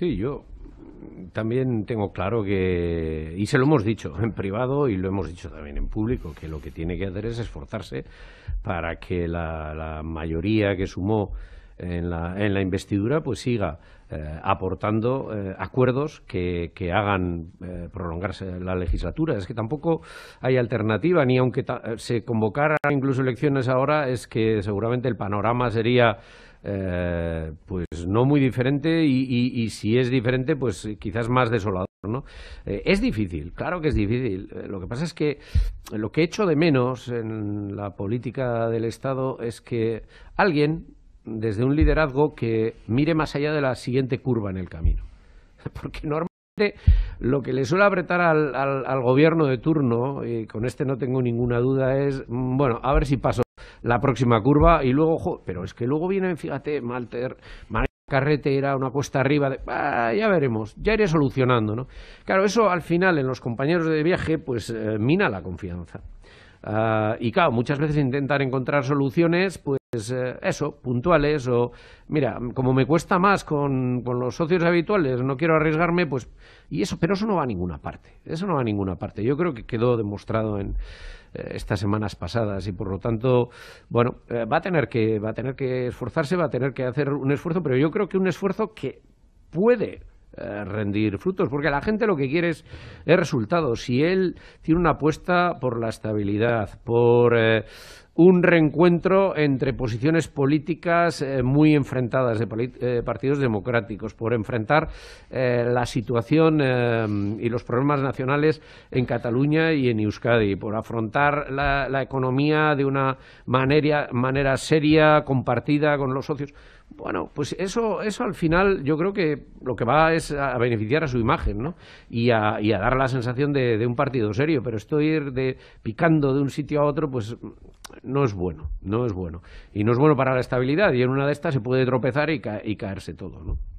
Sí, yo también tengo claro que, y se lo hemos dicho en privado y lo hemos dicho también en público, que lo que tiene que hacer es esforzarse para que la, mayoría que sumó en la, en la investidura pues siga eh, aportando eh, acuerdos que, hagan eh, prolongarse la legislatura. Es que tampoco hay alternativa, ni aunque se convocara incluso elecciones ahora, es que seguramente el panorama sería eh, pues no muy diferente y, si es diferente, pues quizás más desolador, ¿no? Eh, es difícil, claro que es difícil. Eh, lo que pasa es que lo que echo de menos en la política del Estado es que alguien, desde un liderazgo, que mire más allá de la siguiente curva en el camino. Porque normalmente lo que le suele apretar al, gobierno de turno, y con este no tengo ninguna duda, es, mm, bueno, a ver si paso la próxima curva y luego, pero es que luego vienen, fíjate, Malter, María Carretera, una cuesta arriba, de, ah, ya veremos, ya iré solucionando, ¿no? Claro, eso al final en los compañeros de viaje, pues eh, mina la confianza. Ah, y claro, muchas veces intentar encontrar soluciones, pues pues, eh, eso, puntuales o mira, como me cuesta más con, los socios habituales, no quiero arriesgarme, pues y eso, pero eso no va a ninguna parte, eso no va a ninguna parte. Yo creo que quedó demostrado en eh, estas semanas pasadas y por lo tanto, bueno, eh, va a tener que va a tener que esforzarse, va a tener que hacer un esfuerzo, pero yo creo que un esfuerzo que puede eh, rendir frutos, porque la gente lo que quiere es, resultados. Si él tiene una apuesta por la estabilidad, por eh, un reencuentro entre posiciones políticas eh, muy enfrentadas de partidos democráticos, por enfrentar la situación y los problemas nacionales en Cataluña y en Euskadi, por afrontar la, economía de una manera seria, compartida con los socios. Bueno, pues eso, eso al final yo creo que lo que va es a beneficiar a su imagen, ¿no? Y a, dar la sensación de, un partido serio, pero esto ir de, picando de un sitio a otro, pues no es bueno, no es bueno. Y no es bueno para la estabilidad, y en una de estas se puede tropezar y, y caerse todo, ¿no?